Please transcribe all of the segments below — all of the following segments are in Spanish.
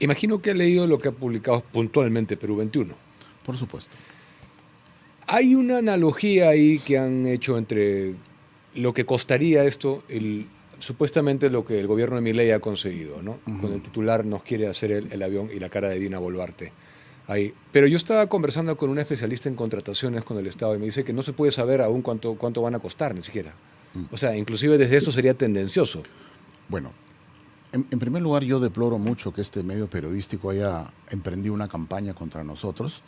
Imagino que ha leído lo que ha publicado puntualmente Perú 21. Por supuesto. Hay una analogía ahí que han hecho entre lo que costaría esto, y supuestamente lo que el gobierno de Miley ha conseguido, ¿no? Con el titular nos quiere hacer el, avión y la cara de Dina Boluarte. Ahí. Pero yo estaba conversando con un especialista en contrataciones con el Estado y me dice que no se puede saber aún cuánto, van a costar, ni siquiera. Mm. O sea, inclusive desde eso sería tendencioso. Bueno, en, primer lugar, yo deploro mucho que este medio periodístico haya emprendido una campaña contra nosotros.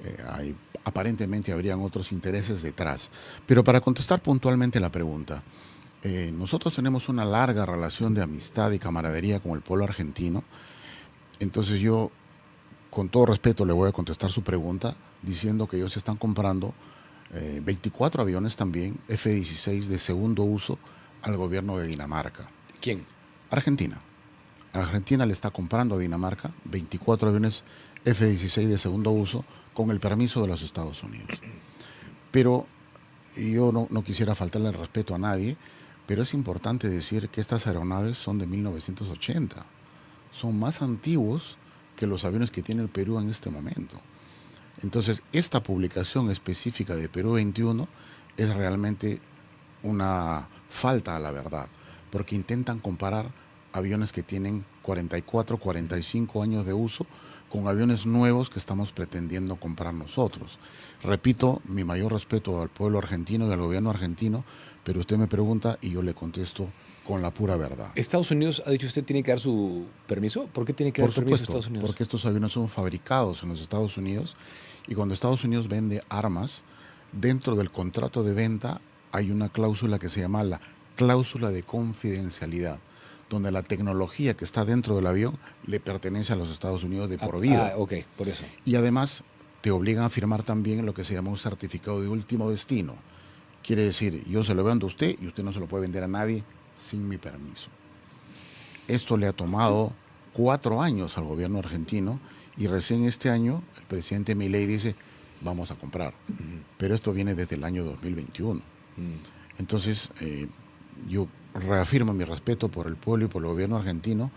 Eh, aparentemente habrían otros intereses detrás. Pero para contestar puntualmente la pregunta, eh, nosotros tenemos una larga relación de amistad y camaradería con el pueblo argentino. Entonces yo, con todo respeto, le voy a contestar su pregunta diciendo que ellos están comprando 24 eh, aviones también, F-16 de segundo uso, al gobierno de Dinamarca. ¿Quién? Argentina. Argentina le está comprando a Dinamarca 24 aviones F-16 de segundo uso con el permiso de los Estados Unidos. Pero yo no, quisiera faltarle el respeto a nadie, pero es importante decir que estas aeronaves son de 1980. Son más antiguos que los aviones que tiene el Perú en este momento. Entonces, esta publicación específica de Perú 21 es realmente una falta a la verdad, porque intentan comparar aviones que tienen 44, 45 años de uso, con aviones nuevos que estamos pretendiendo comprar nosotros. Repito, mi mayor respeto al pueblo argentino y al gobierno argentino, pero usted me pregunta y yo le contesto con la pura verdad. Estados Unidos ha dicho usted tiene que dar su permiso. ¿Por qué tiene que dar permiso a Estados Unidos? Porque estos aviones son fabricados en los Estados Unidos y cuando Estados Unidos vende armas, dentro del contrato de venta hay una cláusula que se llama la cláusula de confidencialidad donde la tecnología que está dentro del avión le pertenece a los Estados Unidos de ah, por vida. Ah, ok, por eso. Y además te obligan a firmar también lo que se llama un certificado de último destino. Quiere decir, yo se lo vendo a usted y usted no se lo puede vender a nadie sin mi permiso. Esto le ha tomado cuatro años al gobierno argentino y recién este año el presidente Milei dice, vamos a comprar. Pero esto viene desde el año 2021. Mm. Entonces, eh, yo reafirmo mi respeto por el pueblo y por el gobierno argentino,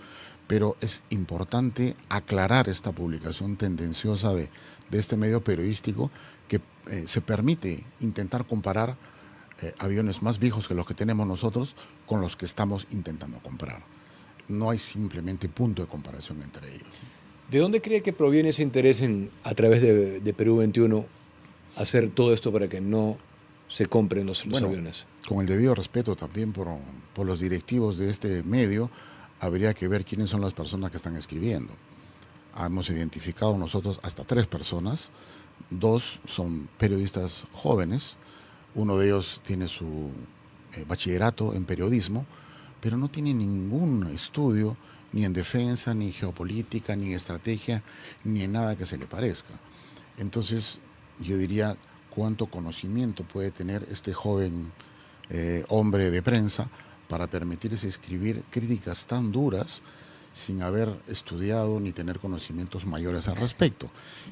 pero es importante aclarar esta publicación tendenciosa de, de este medio periodístico que eh, se permite intentar comparar eh, aviones más viejos que los que tenemos nosotros con los que estamos intentando comprar. No hay simplemente punto de comparación entre ellos. ¿De dónde cree que proviene ese interés en, a través de, de Perú 21 hacer todo esto para que no se compren los, aviones. Con el debido respeto también por, por los directivos de este medio, habría que ver quiénes son las personas que están escribiendo. Hemos identificado nosotros hasta tres personas, dos son periodistas jóvenes, uno de ellos tiene su eh, bachillerato en periodismo, pero no tiene ningún estudio ni en defensa, ni geopolítica, ni estrategia, ni en nada que se le parezca. Entonces, yo diría, cuánto conocimiento puede tener este joven eh, hombre de prensa para permitirse escribir críticas tan duras sin haber estudiado ni tener conocimientos mayores al respecto.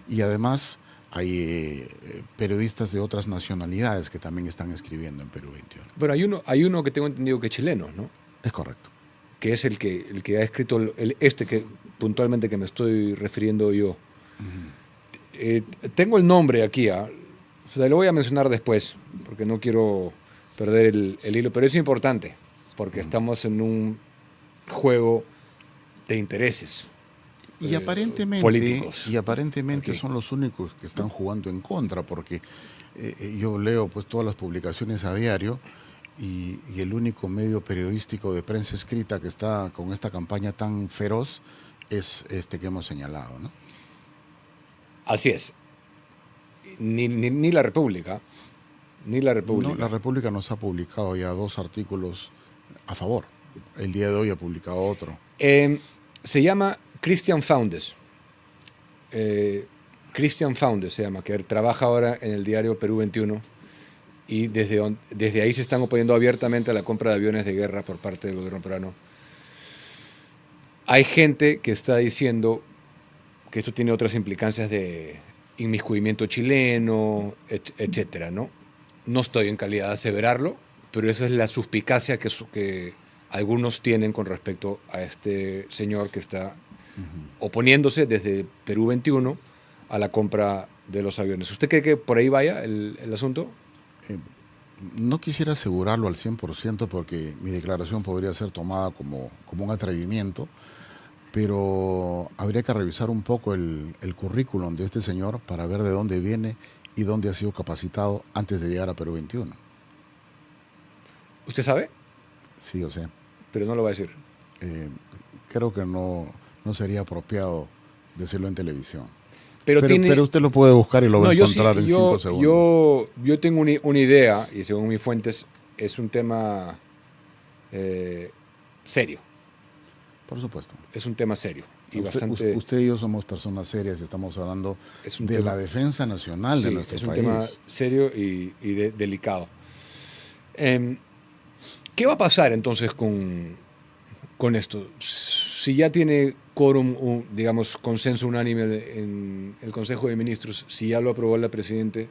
Y además hay eh, periodistas de otras nacionalidades que también están escribiendo en Perú 21. Bueno, hay uno, hay uno que tengo entendido que es chileno, ¿no? Es correcto. Que es el que, el que ha escrito el, este que puntualmente que me estoy refiriendo yo. Eh, tengo el nombre aquí, ¿ah? lo voy a mencionar después, porque no quiero perder el, hilo, pero es importante, porque estamos en un juego de intereses. Y eh, aparentemente, políticos. y aparentemente son los únicos que están jugando en contra, porque eh, eh, yo leo pues todas las publicaciones a diario y, el único medio periodístico de prensa escrita que está con esta campaña tan feroz es este que hemos señalado, Así es ni, la República. Ni la República. No, la República nos ha publicado ya dos artículos a favor. El día de hoy ha publicado otro. Em, se llama Christian Foundes. Eh, Christian Foundes se llama, que trabaja ahora en el diario Perú 21 y desde, desde ahí se están oponiendo abiertamente a la compra de aviones de guerra por parte del gobierno peruano. Hay gente que está diciendo que esto tiene otras implicancias de, inmiscuimiento chileno, etcétera, ¿no? No estoy en calidad de aseverarlo, pero esa es la suspicacia que, que algunos tienen con respecto a este señor que está oponiéndose desde Perú 21 a la compra de los aviones. ¿Usted cree que por ahí vaya el, el asunto? Eh, no quisiera asegurarlo al 100% porque mi declaración podría ser tomada como, como un atrevimiento, pero habría que revisar un poco el, currículum de este señor para ver de dónde viene y dónde ha sido capacitado antes de llegar a Perú 21. ¿Usted sabe? Sí, yo sé. Pero no lo va a decir. Eh, creo que no, sería apropiado decirlo en televisión. Pero, usted lo puede buscar y lo va a encontrar en cinco segundos. Yo, tengo una, idea, y según mis fuentes, es un tema eh, serio. Por supuesto. Es un tema serio. Y bastante... usted y yo somos personas serias y estamos hablando de la defensa nacional de nuestro país. Es un tema serio y, delicado. Em, ¿Qué va a pasar entonces con, con esto? Si ya tiene quórum, digamos, consenso unánime en el Consejo de Ministros, si ya lo aprobó la Presidente,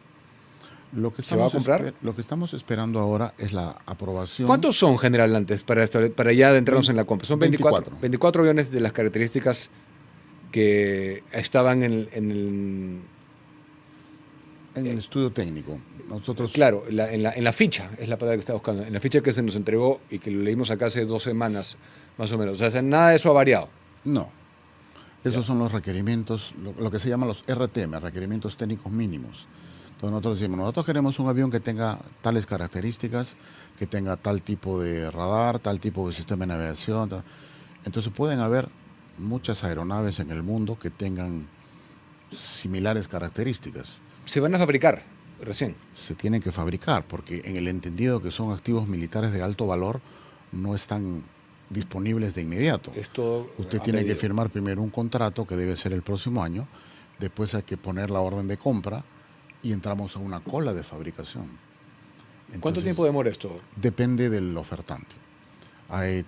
lo que se va a comprar. Lo que estamos esperando ahora es la aprobación. ¿Cuántos son, general, antes, para, para ya adentrarnos en la compra? Son 24, 24. aviones de las características que estaban en, el en el estudio técnico. Nosotros... Claro, en, la, ficha, es la palabra que está buscando, en la ficha que se nos entregó y que lo leímos acá hace dos semanas, más o menos. O sea, nada de eso ha variado. No. Esos son los requerimientos, lo, que se llama los RTM, requerimientos técnicos mínimos. Pues nosotros decimos, nosotros queremos un avión que tenga tales características, que tenga tal tipo de radar, tal tipo de sistema de navegación. Entonces pueden haber muchas aeronaves en el mundo que tengan similares características. ¿Se van a fabricar recién? Se tienen que fabricar, porque en el entendido que son activos militares de alto valor, no están disponibles de inmediato. Usted tiene que firmar primero un contrato que debe ser el próximo año, después hay que poner la orden de compra y entramos a una cola de fabricación. ¿Cuánto tiempo demora esto? Depende del ofertante.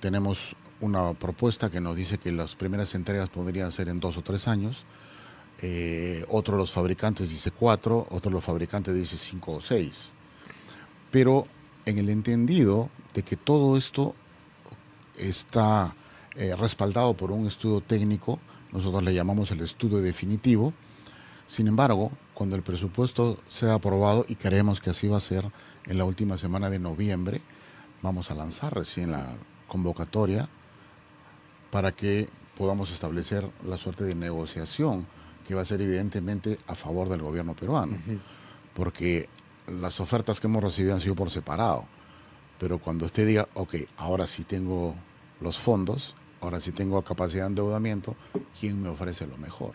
tenemos una propuesta que nos dice que las primeras entregas podrían ser en dos o tres años. Eh, otro de los fabricantes dice cuatro, otro de los fabricantes dice cinco o seis. Pero en el entendido de que todo esto está eh, respaldado por un estudio técnico, nosotros le llamamos el estudio definitivo, sin embargo, cuando el presupuesto sea aprobado, y creemos que así va a ser en la última semana de noviembre, vamos a lanzar recién la convocatoria para que podamos establecer la suerte de negociación que va a ser evidentemente a favor del gobierno peruano, porque las ofertas que hemos recibido han sido por separado, pero cuando usted diga, ok, ahora sí tengo los fondos, ahora sí tengo capacidad de endeudamiento, ¿quién me ofrece lo mejor?